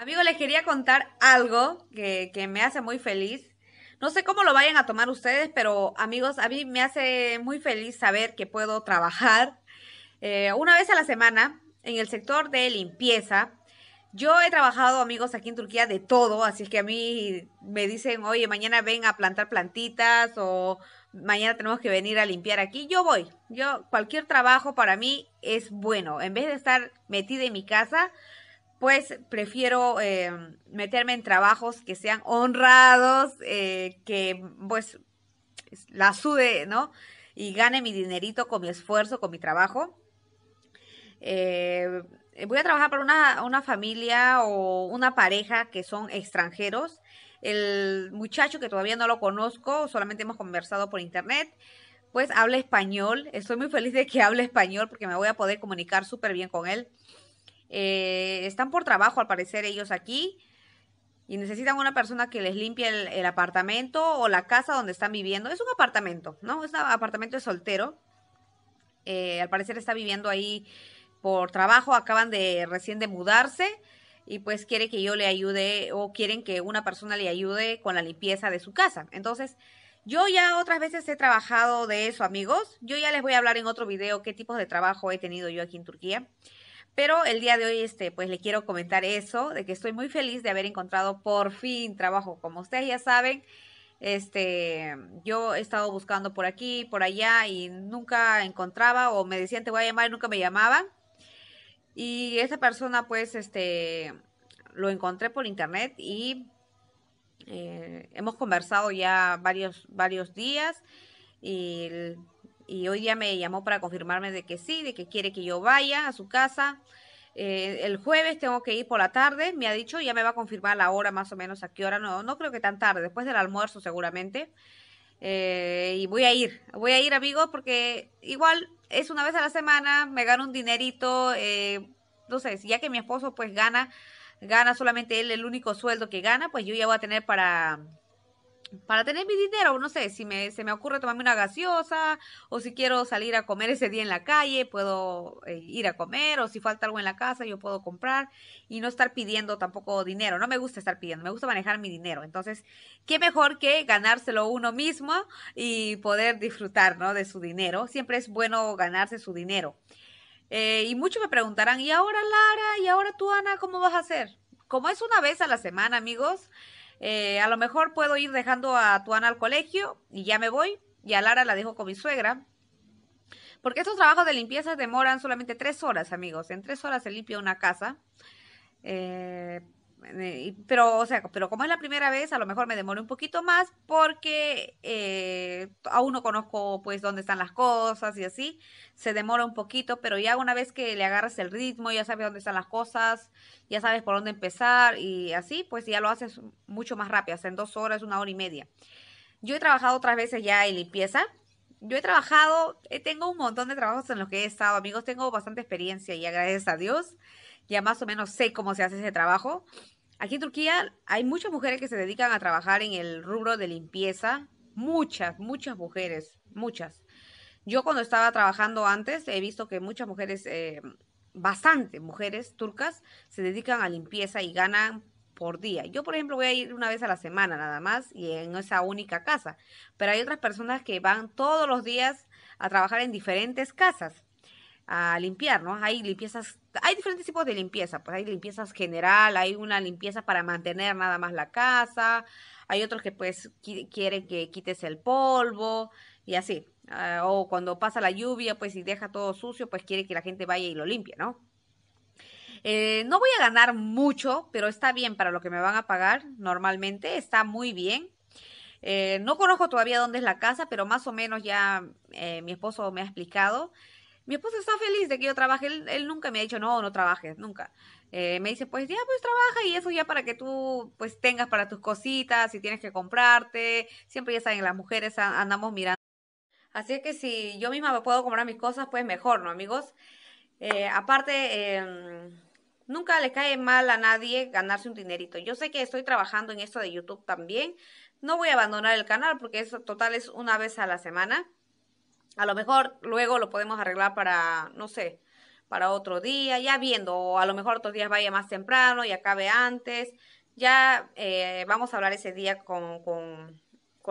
Amigos, les quería contar algo que, me hace muy feliz. No sé cómo lo vayan a tomar ustedes, pero amigos, a mí me hace muy feliz saber que puedo trabajar eh, una vez a la semana en el sector de limpieza. Yo he trabajado, amigos, aquí en Turquía de todo, así que a mí me dicen, oye, mañana ven a plantar plantitas o mañana tenemos que venir a limpiar aquí. Yo voy, yo, cualquier trabajo para mí es bueno. En vez de estar metida en mi casa, pues prefiero em, meterme en trabajos que sean honrados, eh, que pues la sude, ¿no? Y gane mi dinerito con mi esfuerzo, con mi trabajo. Eh, voy a trabajar para una, una familia o una pareja que son extranjeros. El muchacho que todavía no lo conozco, solamente hemos conversado por internet pues habla español. Estoy muy feliz de que hable español porque me voy a poder comunicar súper bien con él. Eh, están por trabajo, al parecer, ellos aquí. Y necesitan una persona que les limpie el, apartamento o la casa donde están viviendo. Es un apartamento, ¿no? Es un apartamento de soltero. Eh, al parecer está viviendo ahí por trabajo. Acaban de recién de mudarse. Y pues quiere que yo le ayude o quieren que una persona le ayude con la limpieza de su casa. Entonces, yo ya otras veces he trabajado de eso, amigos. Yo ya les voy a hablar en otro video qué tipo de trabajo he tenido yo aquí en Turquía. Pero el día de hoy, este, pues le quiero comentar eso, de que estoy muy feliz de haber encontrado por fin trabajo. Como ustedes ya saben, este, yo he estado buscando por aquí, por allá y nunca encontraba o me decían te voy a llamar y nunca me llamaban. Y esa persona, pues, este, lo encontré por internet y eh, hemos conversado ya varios, varios días y y hoy día me llamó para confirmarme de que sí, de que quiere que yo vaya a su casa. Eh, el jueves tengo que ir por la tarde, me ha dicho, ya me va a confirmar la hora más o menos, a qué hora, no, no creo que tan tarde, después del almuerzo seguramente. Eh, y voy a ir, voy a ir amigos porque igual es una vez a la semana, me gano un dinerito, eh, no sé, ya que mi esposo pues gana, gana solamente él el único sueldo que gana, pues yo ya voy a tener para para tener mi dinero, no sé, si me, se me ocurre tomarme una gaseosa o si quiero salir a comer ese día en la calle, puedo eh, ir a comer o si falta algo en la casa, yo puedo comprar y no estar pidiendo tampoco dinero. No me gusta estar pidiendo, me gusta manejar mi dinero. Entonces, ¿qué mejor que ganárselo uno mismo y poder disfrutar ¿no? de su dinero? Siempre es bueno ganarse su dinero. Eh, y muchos me preguntarán, ¿y ahora Lara? ¿Y ahora tú, Ana? ¿Cómo vas a hacer? Como es una vez a la semana, amigos, eh, a lo mejor puedo ir dejando a Tuana al colegio y ya me voy. Y a Lara la dejo con mi suegra. Porque estos trabajos de limpieza demoran solamente tres horas, amigos. En tres horas se limpia una casa. Eh, eh, pero, o sea, pero como es la primera vez, a lo mejor me demoro un poquito más porque eh, aún no conozco pues dónde están las cosas y así, se demora un poquito, pero ya una vez que le agarras el ritmo, ya sabes dónde están las cosas, ya sabes por dónde empezar y así, pues ya lo haces mucho más rápido, en dos horas, una hora y media. Yo he trabajado otras veces ya en limpieza, yo he trabajado, eh, tengo un montón de trabajos en los que he estado, amigos, tengo bastante experiencia y gracias a Dios ya más o menos sé cómo se hace ese trabajo. Aquí en Turquía hay muchas mujeres que se dedican a trabajar en el rubro de limpieza, muchas, muchas mujeres, muchas. Yo cuando estaba trabajando antes he visto que muchas mujeres, eh, bastante mujeres turcas, se dedican a limpieza y ganan por día. Yo, por ejemplo, voy a ir una vez a la semana nada más y en esa única casa, pero hay otras personas que van todos los días a trabajar en diferentes casas a limpiar, ¿no? Hay limpiezas, hay diferentes tipos de limpieza, pues hay limpiezas general, hay una limpieza para mantener nada más la casa, hay otros que pues quieren que quites el polvo y así. Ah, o cuando pasa la lluvia, pues si deja todo sucio, pues quiere que la gente vaya y lo limpie, ¿no? Eh, no voy a ganar mucho, pero está bien para lo que me van a pagar normalmente, está muy bien. Eh, no conozco todavía dónde es la casa, pero más o menos ya eh, mi esposo me ha explicado mi esposo está feliz de que yo trabaje, él, nunca me ha dicho, no, no trabajes, nunca. Eh, me dice, pues ya, pues trabaja y eso ya para que tú pues tengas para tus cositas, si tienes que comprarte, siempre ya saben, las mujeres andamos mirando. Así es que si yo misma puedo comprar mis cosas, pues mejor, ¿no, amigos? Eh, aparte, em, nunca le cae mal a nadie ganarse un dinerito. Yo sé que estoy trabajando en esto de YouTube también. No voy a abandonar el canal porque eso total es una vez a la semana. A lo mejor luego lo podemos arreglar para, no sé, para otro día, ya viendo, o a lo mejor otros días vaya más temprano y acabe antes. Ya eh, vamos a hablar ese día con, con,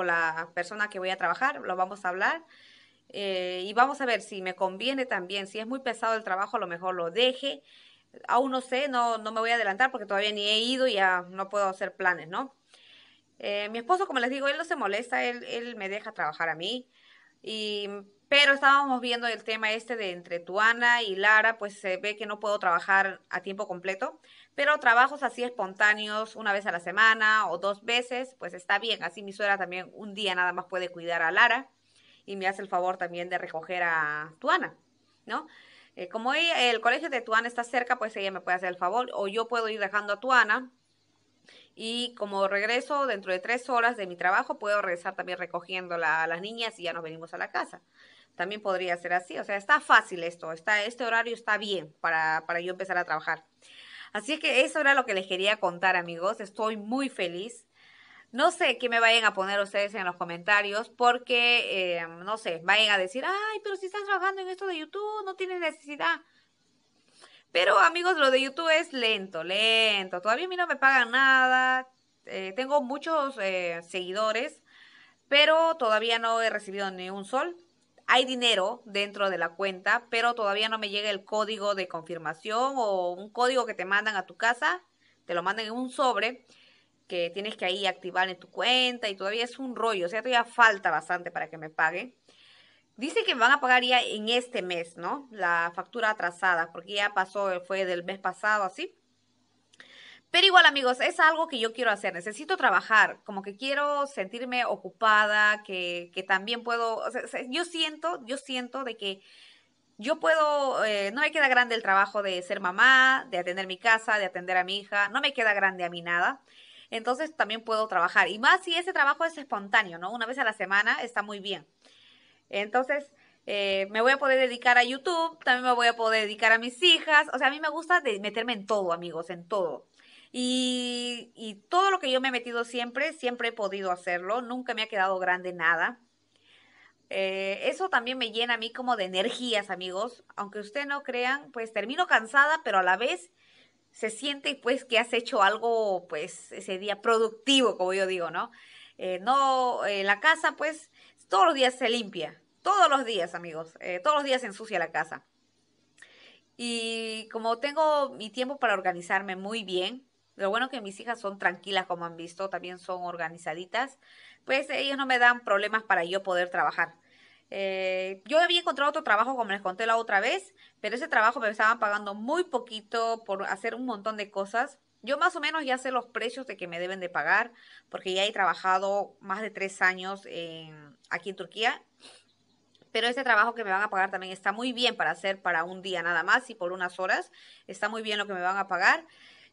la persona que voy a trabajar, lo vamos a hablar. Eh, y vamos a ver si me conviene también, si es muy pesado el trabajo, a lo mejor lo deje. Aún no sé, no, no me voy a adelantar porque todavía ni he ido y ya no puedo hacer planes, ¿no? Eh, mi esposo, como les digo, él no se molesta, él, él me deja trabajar a mí. Y, pero estábamos viendo el tema este de entre Tuana y Lara, pues se ve que no puedo trabajar a tiempo completo, pero trabajos así espontáneos una vez a la semana o dos veces, pues está bien. Así mi suegra también un día nada más puede cuidar a Lara y me hace el favor también de recoger a Tuana, ¿no? Eh, como el colegio de Tuana está cerca, pues ella me puede hacer el favor o yo puedo ir dejando a Tuana y como regreso dentro de tres horas de mi trabajo, puedo regresar también recogiendo a las niñas y ya nos venimos a la casa. También podría ser así. O sea, está fácil esto. Está, este horario está bien para, yo empezar a trabajar. Así que eso era lo que les quería contar, amigos. Estoy muy feliz. No sé qué me vayan a poner ustedes en los comentarios porque, eh, no sé, vayan a decir, ay, pero si están trabajando en esto de YouTube, no tienen necesidad. Pero amigos, lo de YouTube es lento, lento. Todavía a mí no me pagan nada. Eh, tengo muchos eh, seguidores, pero todavía no he recibido ni un sol. Hay dinero dentro de la cuenta, pero todavía no me llega el código de confirmación o un código que te mandan a tu casa. Te lo mandan en un sobre que tienes que ahí activar en tu cuenta y todavía es un rollo. O sea, todavía falta bastante para que me pague. Dice que van a pagar ya en este mes, ¿no? La factura atrasada, porque ya pasó, fue del mes pasado, así. Pero igual, amigos, es algo que yo quiero hacer. Necesito trabajar, como que quiero sentirme ocupada, que, que también puedo. O sea, yo siento, yo siento de que yo puedo. Eh, no me queda grande el trabajo de ser mamá, de atender mi casa, de atender a mi hija. No me queda grande a mí nada. Entonces también puedo trabajar. Y más si ese trabajo es espontáneo, ¿no? Una vez a la semana está muy bien. Entonces, eh, me voy a poder dedicar a YouTube, también me voy a poder dedicar a mis hijas. O sea, a mí me gusta meterme en todo, amigos, en todo. Y, todo lo que yo me he metido siempre, siempre he podido hacerlo, nunca me ha quedado grande nada. Eh, eso también me llena a mí como de energías, amigos. Aunque ustedes no crean, pues termino cansada, pero a la vez se siente pues que has hecho algo, pues ese día productivo, como yo digo, ¿no? Eh, no, la casa pues todos los días se limpia, todos los días, amigos, eh, todos los días se ensucia la casa. Y como tengo mi tiempo para organizarme muy bien, lo bueno que mis hijas son tranquilas, como han visto, también son organizaditas, pues ellos no me dan problemas para yo poder trabajar. Eh, yo había encontrado otro trabajo, como les conté la otra vez, pero ese trabajo me estaban pagando muy poquito por hacer un montón de cosas. Yo más o menos ya sé los precios de que me deben de pagar, porque ya he trabajado más de tres años aquí en Turquía. Pero este trabajo que me van a pagar también está muy bien para hacer para un día nada más y por unas horas. Está muy bien lo que me van a pagar.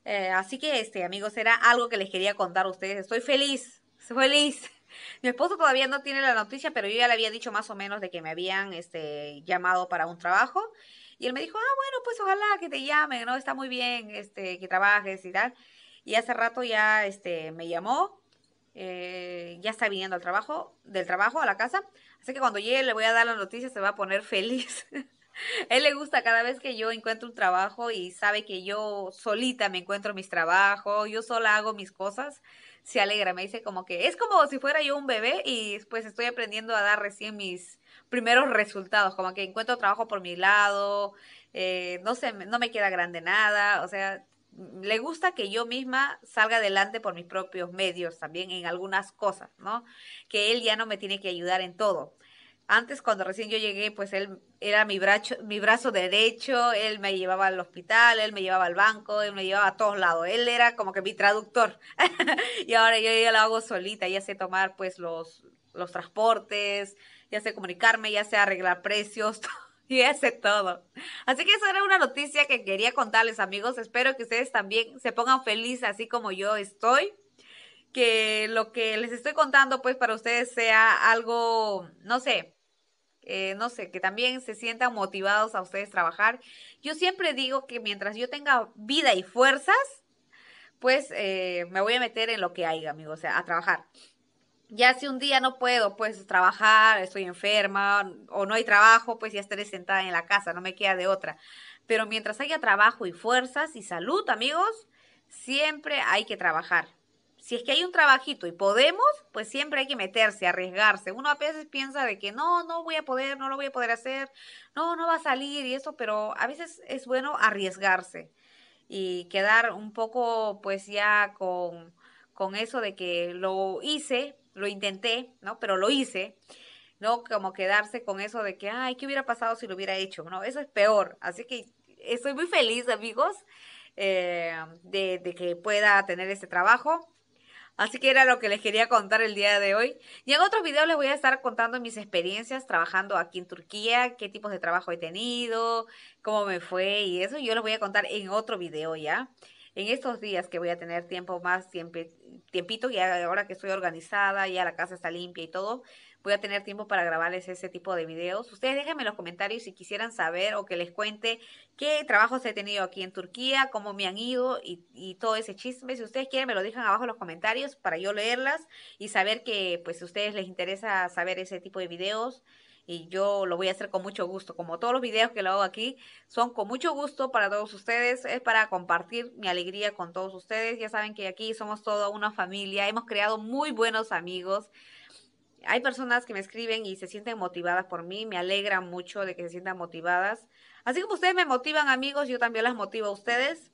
Eh, así que, este, amigos, era algo que les quería contar a ustedes. Estoy feliz, feliz. Mi esposo todavía no tiene la noticia, pero yo ya le había dicho más o menos de que me habían este, llamado para un trabajo y él me dijo, ah, bueno, pues ojalá que te llamen, ¿no? Está muy bien, este, que trabajes y tal. Y hace rato ya, este, me llamó, eh, ya está viniendo al trabajo, del trabajo a la casa. Así que cuando llegue le voy a dar las noticias, se va a poner feliz. él le gusta cada vez que yo encuentro un trabajo y sabe que yo solita me encuentro mis trabajos, yo sola hago mis cosas se alegra, me dice como que es como si fuera yo un bebé y pues estoy aprendiendo a dar recién mis, primeros resultados, como que encuentro trabajo por mi lado, eh, no sé, no me queda grande nada, o sea, le gusta que yo misma salga adelante por mis propios medios también en algunas cosas, ¿no? Que él ya no me tiene que ayudar en todo. Antes, cuando recién yo llegué, pues él era mi brazo, mi brazo derecho, él me llevaba al hospital, él me llevaba al banco, él me llevaba a todos lados. Él era como que mi traductor. y ahora yo ya lo hago solita, ya sé tomar pues los, los transportes, ya sé comunicarme, ya sé arreglar precios, y hace todo. Así que esa era una noticia que quería contarles, amigos. Espero que ustedes también se pongan felices así como yo estoy. Que lo que les estoy contando, pues, para ustedes sea algo, no sé, eh, no sé, que también se sientan motivados a ustedes trabajar. Yo siempre digo que mientras yo tenga vida y fuerzas, pues eh, me voy a meter en lo que hay, amigos, o sea, a trabajar ya si un día no puedo, pues trabajar, estoy enferma o no hay trabajo, pues ya estaré sentada en la casa, no me queda de otra. Pero mientras haya trabajo y fuerzas y salud, amigos, siempre hay que trabajar. Si es que hay un trabajito y podemos, pues siempre hay que meterse, arriesgarse. Uno a veces piensa de que no, no voy a poder, no lo voy a poder hacer, no, no va a salir y eso, pero a veces es bueno arriesgarse y quedar un poco pues ya con, con eso de que lo hice, lo intenté, ¿no? Pero lo hice, ¿no? Como quedarse con eso de que, ay, ¿qué hubiera pasado si lo hubiera hecho? No, eso es peor. Así que estoy muy feliz, amigos, eh, de, que pueda tener este trabajo. Así que era lo que les quería contar el día de hoy. Y en otro videos les voy a estar contando mis experiencias trabajando aquí en Turquía, qué tipos de trabajo he tenido, cómo me fue y eso. Yo les voy a contar en otro video ya. En estos días que voy a tener tiempo más, siempre tiempito, ya ahora que estoy organizada, ya la casa está limpia y todo, voy a tener tiempo para grabarles ese tipo de videos. Ustedes déjenme en los comentarios si quisieran saber o que les cuente qué trabajos he tenido aquí en Turquía, cómo me han ido y, y todo ese chisme. Si ustedes quieren, me lo dejan abajo en los comentarios para yo leerlas y saber que, pues, a ustedes les interesa saber ese tipo de videos y yo lo voy a hacer con mucho gusto. Como todos los videos que lo hago aquí son con mucho gusto para todos ustedes, es para compartir mi alegría con todos ustedes. Ya saben que aquí somos toda una familia, hemos creado muy buenos amigos. Hay personas que me escriben y se sienten motivadas por mí, me alegra mucho de que se sientan motivadas. Así como ustedes me motivan amigos, yo también las motivo a ustedes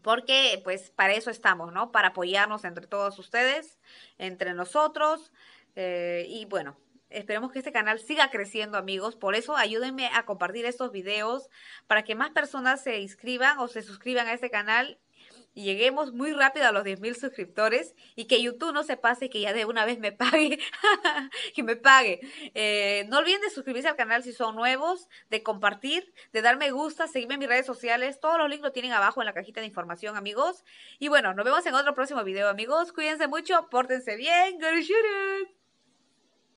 porque pues para eso estamos, ¿no? Para apoyarnos entre todos ustedes, entre nosotros. Eh, y bueno, Esperemos que este canal siga creciendo, amigos. Por eso ayúdenme a compartir estos videos para que más personas se inscriban o se suscriban a este canal y lleguemos muy rápido a los 10.000 suscriptores y que YouTube no se pase que ya de una vez me pague, que me pague. Eh, no olviden de suscribirse al canal si son nuevos, de compartir, de dar me gusta, seguirme en mis redes sociales. Todos los links lo tienen abajo en la cajita de información, amigos. Y bueno, nos vemos en otro próximo video, amigos. Cuídense mucho, pórtense bien.